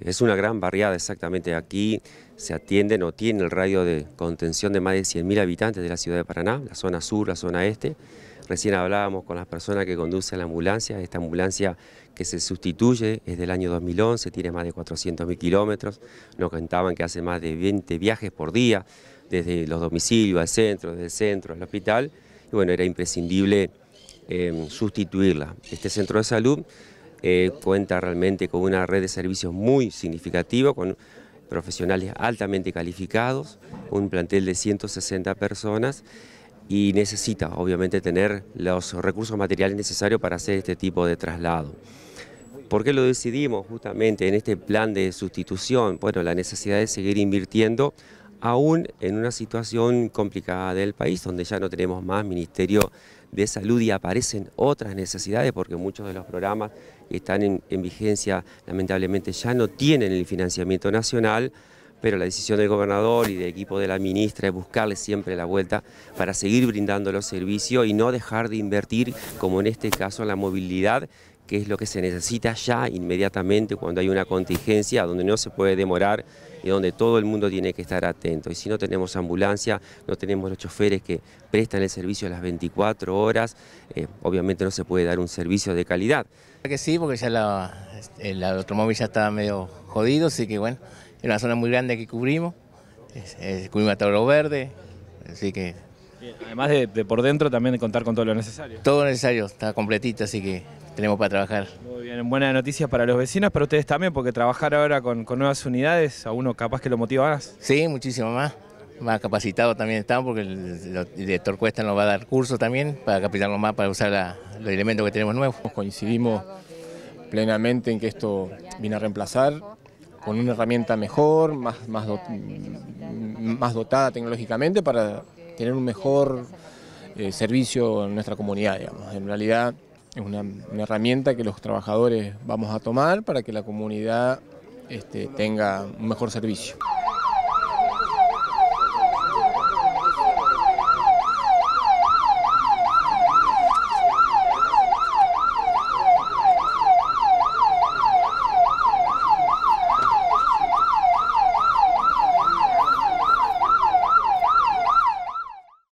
Es una gran barriada exactamente. Aquí se atiende, o tiene el radio de contención de más de 100.000 habitantes de la ciudad de Paraná, la zona sur, la zona este. Recién hablábamos con las personas que conducen la ambulancia. Esta ambulancia que se sustituye es del año 2011, tiene más de 400.000 kilómetros. Nos contaban que hace más de 20 viajes por día, desde los domicilios al centro, desde el centro al hospital. Y bueno, era imprescindible eh, sustituirla. Este centro de salud eh, cuenta realmente con una red de servicios muy significativa, con profesionales altamente calificados, un plantel de 160 personas y necesita obviamente tener los recursos materiales necesarios para hacer este tipo de traslado. ¿Por qué lo decidimos justamente en este plan de sustitución? Bueno, la necesidad de seguir invirtiendo aún en una situación complicada del país, donde ya no tenemos más Ministerio de Salud y aparecen otras necesidades, porque muchos de los programas están en, vigencia, lamentablemente ya no tienen el financiamiento nacional, pero la decisión del gobernador y del equipo de la ministra es buscarle siempre la vuelta para seguir brindando los servicios y no dejar de invertir, como en este caso, en la movilidad que es lo que se necesita ya inmediatamente cuando hay una contingencia, donde no se puede demorar y donde todo el mundo tiene que estar atento. Y si no tenemos ambulancia, no tenemos los choferes que prestan el servicio a las 24 horas, eh, obviamente no se puede dar un servicio de calidad. Que sí, porque ya este, el automóvil ya estaba medio jodido, así que bueno, es una zona muy grande que cubrimos, es, cubrimos Verde, así que además de, por dentro también contar con todo lo necesario. Todo lo necesario, está completito, así que tenemos para trabajar. Muy bien, buenas noticias para los vecinos, para ustedes también, porque trabajar ahora con, nuevas unidades, a uno capaz que lo motiva más. Sí, muchísimo más. Más capacitados también estamos, porque el, director Cuesta nos va a dar cursos también para capacitarnos más, para usar los elementos que tenemos nuevos. Coincidimos plenamente en que esto viene a reemplazar con una herramienta mejor, más, más dotada tecnológicamente para tener un mejor eh, servicio en nuestra comunidad, digamos. En realidad es una, herramienta que los trabajadores vamos a tomar para que la comunidad este, tenga un mejor servicio.